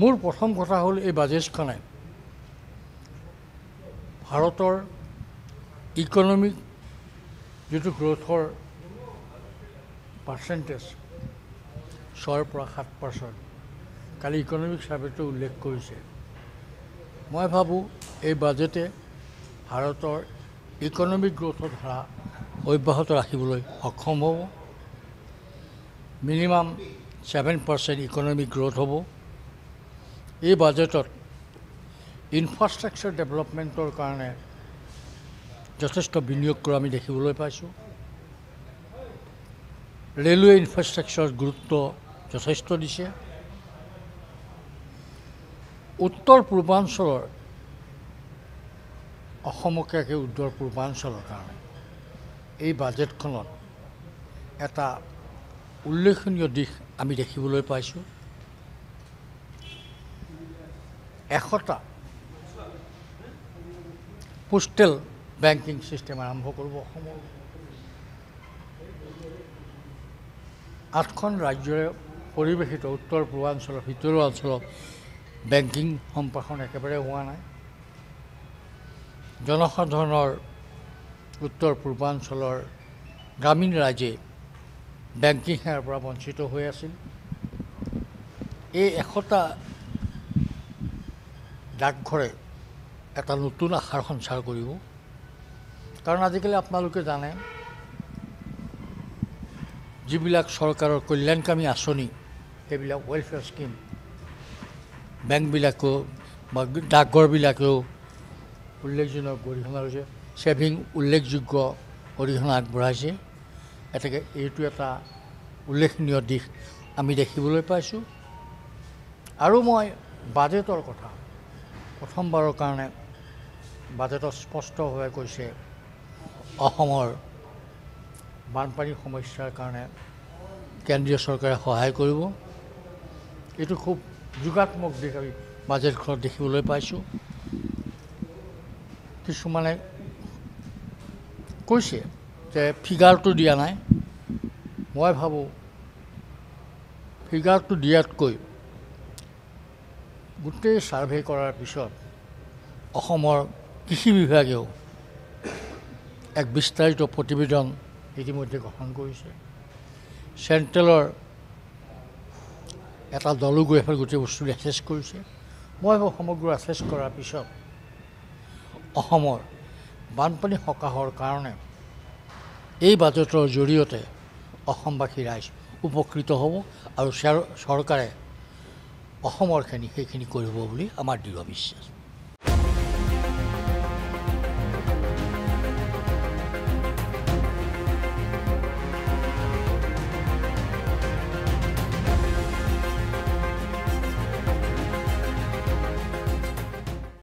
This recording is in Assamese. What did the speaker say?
মোৰ প্ৰথম কথা হ'ল এই বাজেটখনে ভাৰতৰ ইকনমিক যিটো গ্ৰ'থৰ পাৰ্চেণ্টেজ ছয়ৰ পৰা সাত পাৰ্চেণ্ট কালি ইকনমিক ছাৰ্ভেটো উল্লেখ কৰিছে মই ভাবোঁ এই বাজেটে ভাৰতৰ ইকনমিক গ্ৰ'থৰ ধাৰা অব্যাহত ৰাখিবলৈ সক্ষম হ'ব minimum seven percent economic growth হ'ব এই বাজেটত ইনফ্ৰাষ্ট্ৰাকচাৰ ডেভেলপমেণ্টৰ কাৰণে যথেষ্ট বিনিয়োগ কৰা আমি দেখিবলৈ পাইছোঁ ৰেলৱে ইনফ্ৰাষ্ট্ৰাকচাৰত গুৰুত্ব যথেষ্ট দিছে উত্তৰ পূৰ্বাঞ্চলৰ অসমকে একে উত্তৰ পূৰ্বাঞ্চলৰ কাৰণে এই বাজেটখনত এটা উল্লেখনীয় দিশ আমি দেখিবলৈ পাইছোঁ এশটা পোষ্টেল বেংকিং ছিষ্টেম আৰম্ভ কৰিব অসমৰ আঠখন ৰাজ্যৰে পৰিৱেশিত উত্তৰ পূৰ্বাঞ্চলৰ ভিতৰুৱা অঞ্চলত বেংকিং সম্প্ৰসাৰণ একেবাৰে হোৱা নাই জনসাধাৰণৰ উত্তৰ পূৰ্বাঞ্চলৰ গ্ৰামীণ ৰাইজে বেংকিং সেৱাৰ পৰা বঞ্চিত হৈ আছিল এই এশটা ডাকঘৰে এটা নতুন আশাৰ সঞ্চাৰ কৰিব কাৰণ আজিকালি আপোনালোকে জানে যিবিলাক চৰকাৰৰ কল্যাণকামী আঁচনি সেইবিলাক ৱেলফেয়াৰ স্কিম বেংকবিলাকেও বা ডাকঘৰবিলাকেও উল্লেখজনক গৰিহণা হৈছে ছেভিং উল্লেখযোগ্য অৰিহণা আগবঢ়াইছে গতিকে এইটো এটা উল্লেখনীয় দিশ আমি দেখিবলৈ পাইছোঁ আৰু মই বাজেটৰ কথা প্ৰথমবাৰৰ কাৰণে বাজেটত স্পষ্টভাৱে কৈছে অসমৰ বানপানীৰ সমস্যাৰ কাৰণে কেন্দ্ৰীয় চৰকাৰে সহায় কৰিব এইটো খুব যোগাত্মক দিশ আমি বাজেটখনত দেখিবলৈ পাইছোঁ কিছুমানে কৈছে যে ফিগাৰটো দিয়া নাই মই ভাবোঁ ফিগাৰটো দিয়াতকৈ গোটেই ছাৰ্ভে কৰাৰ পিছত অসমৰ কৃষি বিভাগেও এক বিস্তাৰিত প্ৰতিবেদন ইতিমধ্যে গ্ৰহণ কৰিছে চেণ্ট্ৰেলৰ এটা দলো গৈ পেলাই গোটেই বস্তুটো এছেছ কৰিছে মই ভাবোঁ সমগ্ৰ এছেছ কৰাৰ পিছত অসমৰ বানপানী সকাহৰ কাৰণে এই বাজেটৰ জৰিয়তে অসমবাসী ৰাইজ উপকৃত হ'ব আৰু চৰকাৰে অসমৰখিনি সেইখিনি কৰিব বুলি আমাৰ দৃঢ় বিশ্বাস